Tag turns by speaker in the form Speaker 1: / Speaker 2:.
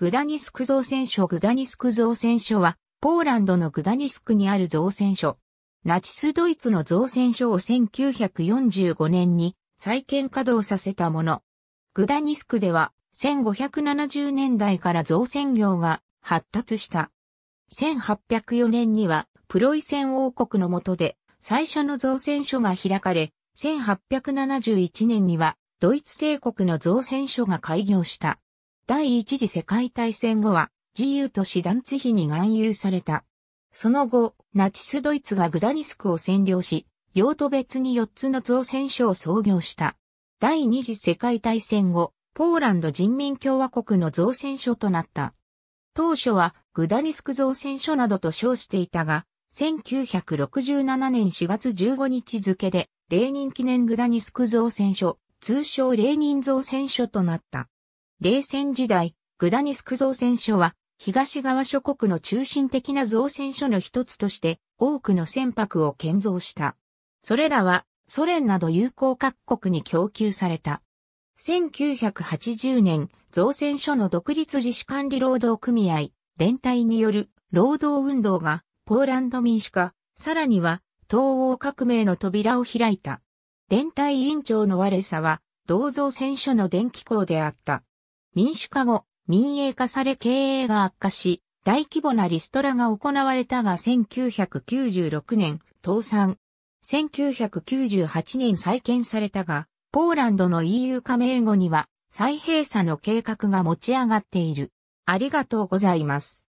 Speaker 1: グダニ
Speaker 2: スク造船所グダニスク造船所は、ポーランドのグダニスクにある造船所。ナチスドイツの造船所を1945年に再建稼働させたもの。グダニスクでは、1570年代から造船業が発達した。1804年には、プロイセン王国の下で、最初の造船所が開かれ、1871年には、ドイツ帝国の造船所が開業した。第一次世界大戦後は自由都市団地費に含有された。その後、ナチスドイツがグダニスクを占領し、用途別に4つの造船所を創業した。第二次世界大戦後、ポーランド人民共和国の造船所となった。当初はグダニスク造船所などと称していたが、1967年4月15日付で、レーニン記念グダニスク造船所、通称レーニン造船所となった。冷戦時代、グダニスク造船所は、東側諸国の中心的な造船所の一つとして、多くの船舶を建造した。それらは、ソ連など友好各国に供給された。1980年、造船所の独立自主管理労働組合、連帯による労働運動が、ポーランド民主化、さらには、東欧革命の扉を開いた。連帯委員長の悪さは、銅造船所の電気工であった。民主化後、民営化され経営が悪化し、大規模なリストラが行われたが1996年倒産。1998年再建されたが、ポーランドの EU 加盟後には再閉鎖の計画が持ち上がっている。あり
Speaker 1: がとうございます。